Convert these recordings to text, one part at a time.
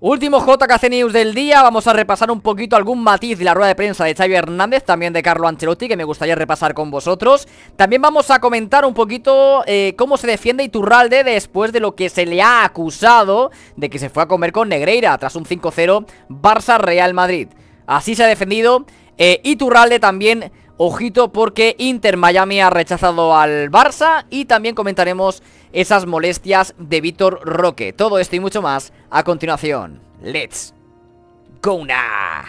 Último JKC News del día, vamos a repasar un poquito algún matiz de la rueda de prensa de Xavi Hernández, también de Carlo Ancelotti, que me gustaría repasar con vosotros. También vamos a comentar un poquito eh, cómo se defiende Iturralde después de lo que se le ha acusado de que se fue a comer con Negreira tras un 5-0 Barça-Real Madrid. Así se ha defendido eh, Iturralde también Ojito porque Inter Miami ha rechazado al Barça y también comentaremos esas molestias de Víctor Roque. Todo esto y mucho más a continuación. Let's go now.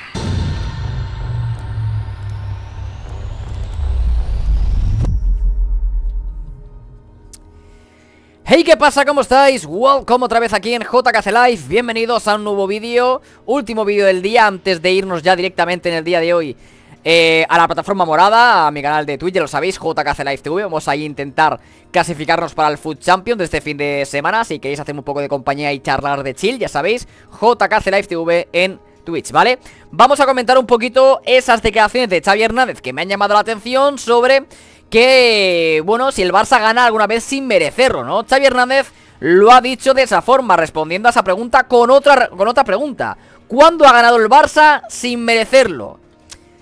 Hey, ¿qué pasa? ¿Cómo estáis? Welcome otra vez aquí en JKC Live Bienvenidos a un nuevo vídeo Último vídeo del día antes de irnos ya directamente en el día de hoy eh, a la plataforma morada, a mi canal de Twitch, ya lo sabéis, JKC Live TV. Vamos a intentar clasificarnos para el Food Champions de este fin de semana. Si queréis hacer un poco de compañía y charlar de chill, ya sabéis, JKC Live TV en Twitch, ¿vale? Vamos a comentar un poquito esas declaraciones de Xavi Hernández que me han llamado la atención sobre que, bueno, si el Barça gana alguna vez sin merecerlo, ¿no? Xavi Hernández lo ha dicho de esa forma, respondiendo a esa pregunta con otra, con otra pregunta. ¿Cuándo ha ganado el Barça sin merecerlo?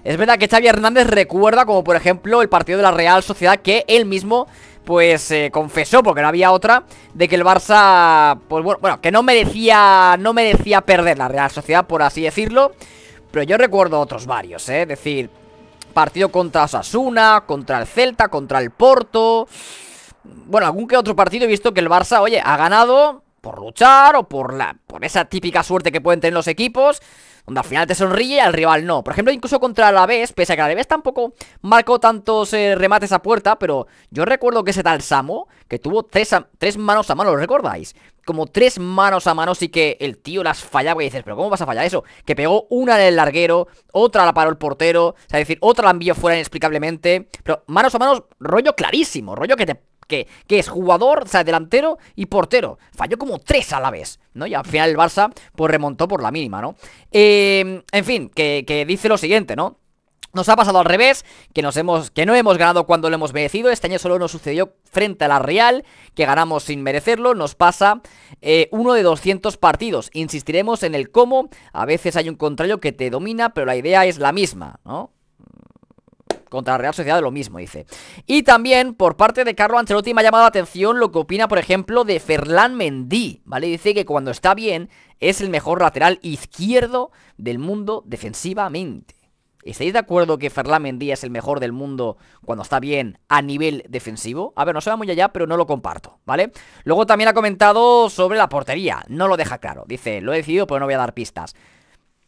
Es verdad que Xavi Hernández recuerda como por ejemplo el partido de la Real Sociedad que él mismo pues eh, confesó, porque no había otra, de que el Barça, pues bueno, que no merecía, no merecía perder la Real Sociedad, por así decirlo. Pero yo recuerdo otros varios, ¿eh? Es decir, partido contra Osasuna, contra el Celta, contra el Porto. Bueno, algún que otro partido he visto que el Barça, oye, ha ganado, por luchar o por, la, por esa típica suerte que pueden tener los equipos, donde al final te sonríe y al rival no. Por ejemplo, incluso contra la B, pese a que la B tampoco marcó tantos eh, remates a puerta, pero yo recuerdo que ese tal Samo, que tuvo tres, tres manos a mano, ¿lo recordáis? Como tres manos a mano y que el tío las fallaba y dices, pero ¿cómo vas a fallar eso? Que pegó una en el larguero, otra la paró el portero, o sea, es decir, otra la envió fuera inexplicablemente, pero manos a manos, rollo clarísimo, rollo que te que, es jugador, o sea, delantero y portero. Falló como tres a la vez, ¿no? Y al final el Barça, pues remontó por la mínima, ¿no? Em, en fin, que, dice lo siguiente, ¿no? Nos ha pasado al revés, que, nos hemos, que no hemos ganado cuando lo hemos merecido. Este año solo nos sucedió frente a la Real, que ganamos sin merecerlo. Nos pasa eh, uno de 200 partidos. Insistiremos en el cómo. A veces hay un contrario que te domina, pero la idea es la misma, ¿no? contra la Real Sociedad lo mismo, dice. Y también por parte de Carlo Ancelotti me ha llamado la atención lo que opina, por ejemplo, de Ferlán Mendy, ¿vale? Dice que cuando está bien es el mejor lateral izquierdo del mundo defensivamente. ¿Estáis de acuerdo que Ferlán Mendy es el mejor del mundo cuando está bien a nivel defensivo? A ver, no se va muy allá, pero no lo comparto, ¿vale? Luego también ha comentado sobre la portería. No lo deja claro. Dice, lo he decidido, pero no voy a dar pistas.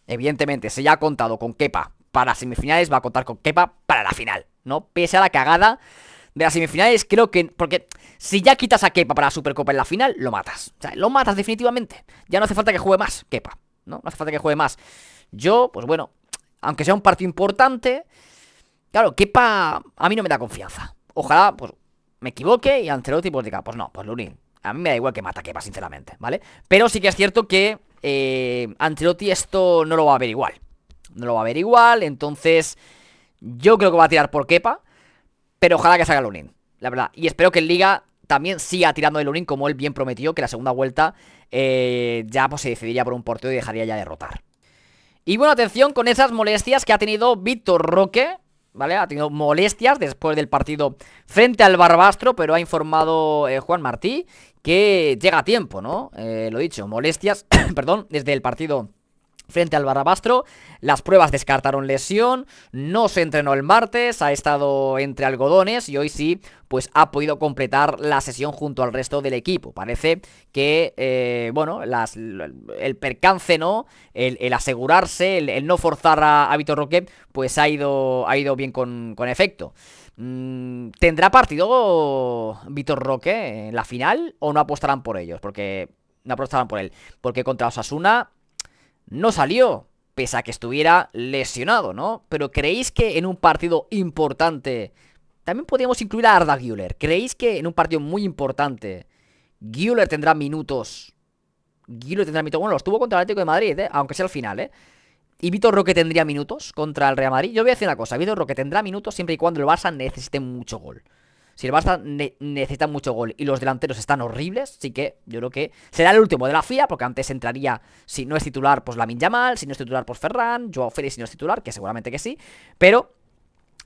Evidentemente, se ya ha contado con Kepa, para semifinales, va a contar con Kepa para la final, ¿no? Pese a la cagada de las semifinales, creo que. Porque si ya quitas a Kepa para la Supercopa en la final, lo matas. O sea, lo matas definitivamente. Ya no hace falta que juegue más Kepa, ¿no? No hace falta que juegue más. Yo, pues bueno, aunque sea un partido importante, claro, Kepa a mí no me da confianza. Ojalá, pues, me equivoque y Ancelotti pues diga, pues no, pues Lunin. A mí me da igual que mata a Kepa, sinceramente, ¿vale? Pero sí que es cierto que eh, Ancelotti esto no lo va a ver igual. No lo va a ver igual. Entonces, yo creo que va a tirar por Kepa. Pero ojalá que salga Lunin, la verdad. Y espero que el Liga también siga tirando de Lunin como él bien prometió, que la segunda vuelta eh, ya pues, se decidiría por un porteo y dejaría ya derrotar Y bueno, atención con esas molestias que ha tenido Víctor Roque, ¿vale? Ha tenido molestias después del partido frente al Barbastro, pero ha informado eh, Juan Martí que llega a tiempo, ¿no? Lo eh, lo dicho, molestias, perdón, desde el partido frente al Barrabastro... Las pruebas descartaron lesión, no se entrenó el martes, ha estado entre algodones y hoy sí, pues ha podido completar la sesión junto al resto del equipo. Parece que, eh, bueno, el percance, ¿no? El, asegurarse, el, no forzar a, Vitor Roque, pues ha ido, ha ido bien con, con efecto. Mm, ¿Tendrá partido Vitor Roque en la final o no apostarán por ellos? Porque no apostarán por él. Porque contra Osasuna no salió, pese a que estuviera lesionado, ¿no? Pero ¿creéis que en un partido importante... También podríamos incluir a Arda Güler. ¿Creéis que en un partido muy importante Güler tendrá minutos? Güler tendrá minutos. Bueno, los tuvo contra el Atlético de Madrid, ¿eh? aunque sea el final, ¿eh? ¿Y Vitor Roque tendría minutos contra el Real Madrid? Yo voy a decir una cosa, Vitor Roque tendrá minutos siempre y cuando el Barça necesite mucho gol. Si el Barça necesita mucho gol y los delanteros están horribles, así que yo creo que será el último de la FIA, porque antes entraría, si no es titular, pues Lamin Yamal, si no es titular, pues Ferran, Joao Félix si no es titular, que seguramente que sí, pero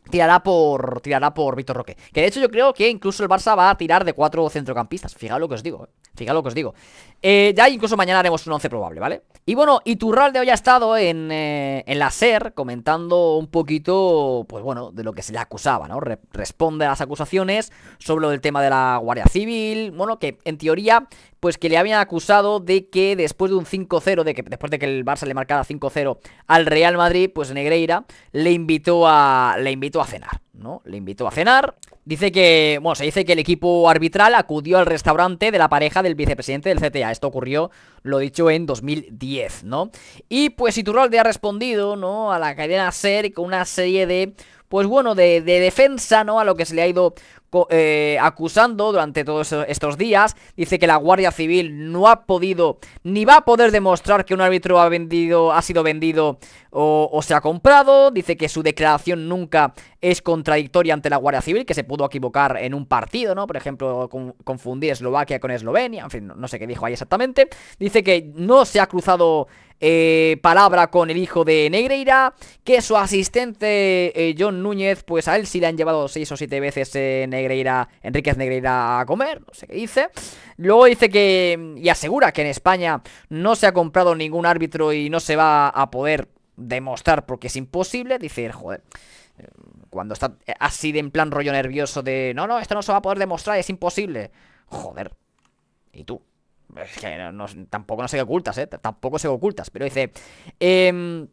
tirará por tirará por Víctor Roque. Que de hecho yo creo que incluso el Barça va a tirar de cuatro centrocampistas. Fijaos lo que os digo, eh. fijaos lo que os digo. Eh, ya incluso mañana haremos un 11 probable, ¿vale? Y bueno, Iturralde hoy ha estado en, eh, en la SER comentando un poquito, pues bueno, de lo que se le acusaba, ¿no? responde a las acusaciones sobre lo del tema de la Guardia Civil, bueno, que en teoría, pues que le habían acusado de que después de un 5-0, de que después de que el Barça le marcara 5-0 al Real Madrid, pues Negreira le invitó a... Le a cenar, ¿no? Le invitó a cenar. Dice que, bueno, se dice que el equipo arbitral acudió al restaurante de la pareja del vicepresidente del CTA. Esto ocurrió, lo dicho, en 2010, ¿no? Y pues Iturralde ha respondido, ¿no? A la cadena SER con una serie de, pues bueno, de, de defensa, ¿no? A lo que se le ha ido eh, acusando durante todos e, estos días. Dice que la Guardia Civil no ha podido ni va a poder demostrar que un árbitro ha, vendido, ha sido vendido o, se ha comprado. Dice que su declaración nunca es contradictoria ante la Guardia Civil, que se pudo equivocar en un partido, ¿no? Por ejemplo, confundí Eslovaquia con Eslovenia, en fin, no, sé qué dijo ahí exactamente. Dice que no se ha cruzado eh, palabra con el hijo de Negreira, que su asistente eh, John Núñez, pues a él sí le han llevado seis o siete veces en Enriquez Enríquez Negreira a comer, no sé qué dice. Luego dice que, y asegura que en España no se ha comprado ningún árbitro y no se va a poder demostrar porque es imposible. Dice, joder, cuando está así de en plan rollo nervioso de, no, no, esto no se va a poder demostrar, es imposible. Joder, ¿y tú? Es que no, tampoco no se ocultas, ¿eh? Tampoco se ocultas, pero dice, eh,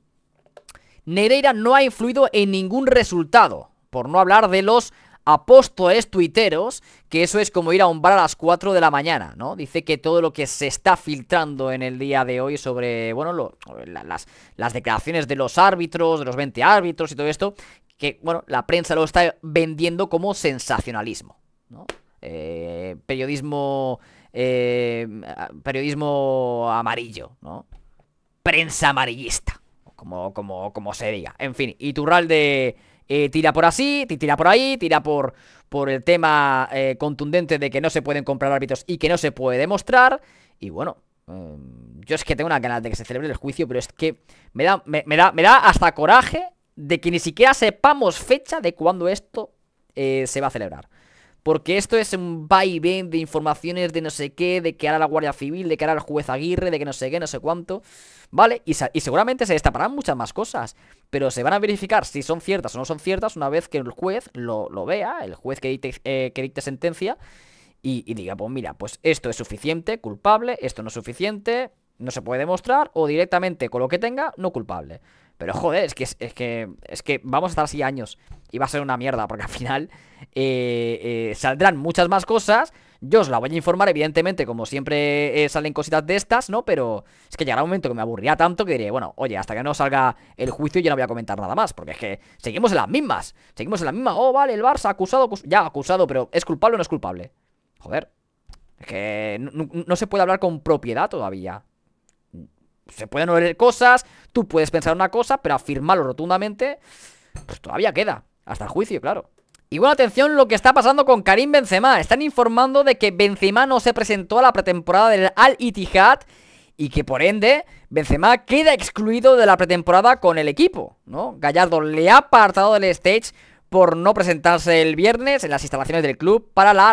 Negreira no ha influido en ningún resultado, por no hablar de los Aposto es, tuiteros, que eso es como ir a un bar a las 4 de la mañana, ¿no? Dice que todo lo que se está filtrando en el día de hoy sobre, bueno, las, declaraciones de los árbitros, de los 20 árbitros y todo esto, que, bueno, la prensa lo está vendiendo como sensacionalismo, ¿no? Eh, periodismo... Eh, periodismo amarillo, ¿no? Prensa amarillista, como, como, como se diga. En fin, Iturralde eh, tira por así, tira por ahí, tira por, por el tema eh, contundente de que no se pueden comprar árbitros y que no se puede demostrar. Y bueno, mm, yo es que tengo una ganas de que se celebre el juicio, pero es que me da, da, me da hasta coraje de que ni siquiera sepamos fecha de cuándo esto eh, se va a celebrar. Porque esto es un va y ven de informaciones de no sé qué, de que hará la Guardia Civil, de que hará el juez Aguirre, de que no sé qué, no sé cuánto. ¿Vale? Y, seguramente se destaparán muchas más cosas. Pero se van a verificar si son ciertas o no son ciertas una vez que el juez lo, vea, el juez que dicte, eh, que dicte sentencia, y, y diga, pues mira, pues esto es suficiente, culpable, esto no es suficiente, no se puede demostrar, o directamente con lo que tenga, no culpable. Pero joder, es que, es que, es que vamos a estar así años. Y va a ser una mierda, porque al final eh, eh, saldrán muchas más cosas. Yo os la voy a informar, evidentemente, como siempre eh, salen cositas de estas, ¿no? Pero es que llegará un momento que me aburría tanto que diré, bueno, oye, hasta que no salga el juicio yo no voy a comentar nada más, porque es que seguimos en las mismas. Seguimos en las mismas. Oh, vale, el Barça acusado, ya acusado, pero ¿es culpable o no es culpable? Joder. Es que no se puede hablar con propiedad todavía se pueden oír cosas, tú puedes pensar una cosa, pero afirmarlo rotundamente, pues todavía queda, hasta el juicio, claro. igual atención lo que está pasando con Karim Benzema. Están informando de que Benzema no se presentó a la pretemporada del Al Ittihad y que por ende Benzema queda excluido de la pretemporada con el equipo, ¿no? Gallardo le ha apartado del stage por no presentarse el viernes en las instalaciones del club para la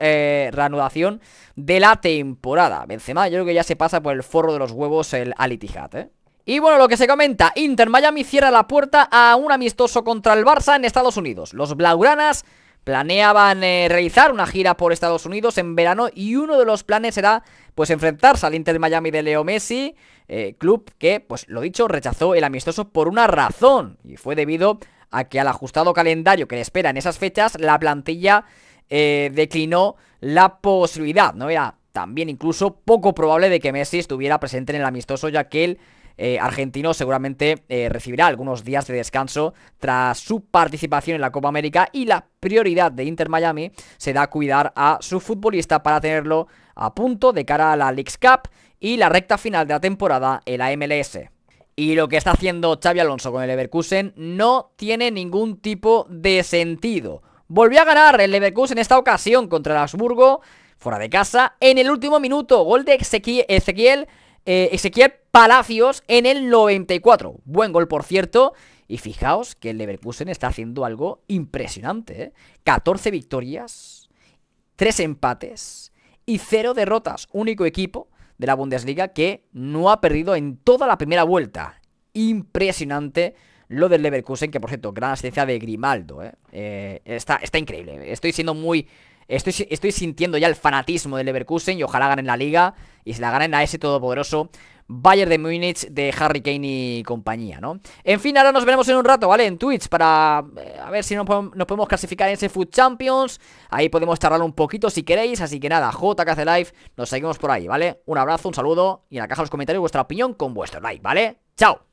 eh, reanudación de la temporada. Benzema yo creo que ya se pasa por el forro de los huevos el Alitijat, ¿eh? Y bueno, lo que se comenta, Inter Miami cierra la puerta a un amistoso contra el Barça en Estados Unidos. Los Blaugranas planeaban eh, realizar una gira por Estados Unidos en verano y uno de los planes era pues enfrentarse al Inter Miami de Leo Messi, eh, club que, pues lo dicho, rechazó el amistoso por una razón y fue debido a que al ajustado calendario que le espera en esas fechas, la plantilla eh, declinó la posibilidad, ¿no? Era también incluso poco probable de que Messi estuviera presente en el amistoso, ya que el eh, argentino seguramente eh, recibirá algunos días de descanso tras su participación en la Copa América y la prioridad de Inter Miami será cuidar a su futbolista para tenerlo a punto de cara a la Leagues Cup y la recta final de la temporada en la MLS. Y lo que está haciendo Xavi Alonso con el Leverkusen no tiene ningún tipo de sentido. Volvió a ganar el Leverkusen en esta ocasión contra el Habsburgo, fuera de casa, en el último minuto. Gol de Ezequiel, Ezequiel, eh, Palacios en el 94. Buen gol, por cierto. Y fijaos que el Leverkusen está haciendo algo impresionante. 14 ¿eh? victorias, 3 empates y 0 derrotas. Único equipo de la Bundesliga que no ha perdido en toda la primera vuelta. Impresionante lo del Leverkusen, que por cierto, gran asistencia de Grimaldo. ¿eh? Eh, está, está increíble. Estoy siendo muy... Estoy, estoy sintiendo ya el fanatismo del Leverkusen y ojalá ganen la liga y se la ganen a ese todopoderoso Bayern de Múnich de Harry Kane y compañía, ¿no? En fin, ahora nos veremos en un rato, ¿vale? En Twitch para eh, a ver si nos, nos, podemos clasificar en ese Food Champions. Ahí podemos charlar un poquito si queréis. Así que nada, JKC Live, nos seguimos por ahí, ¿vale? Un abrazo, un saludo y en la caja de los comentarios vuestra opinión con vuestro like, ¿vale? ¡Chao!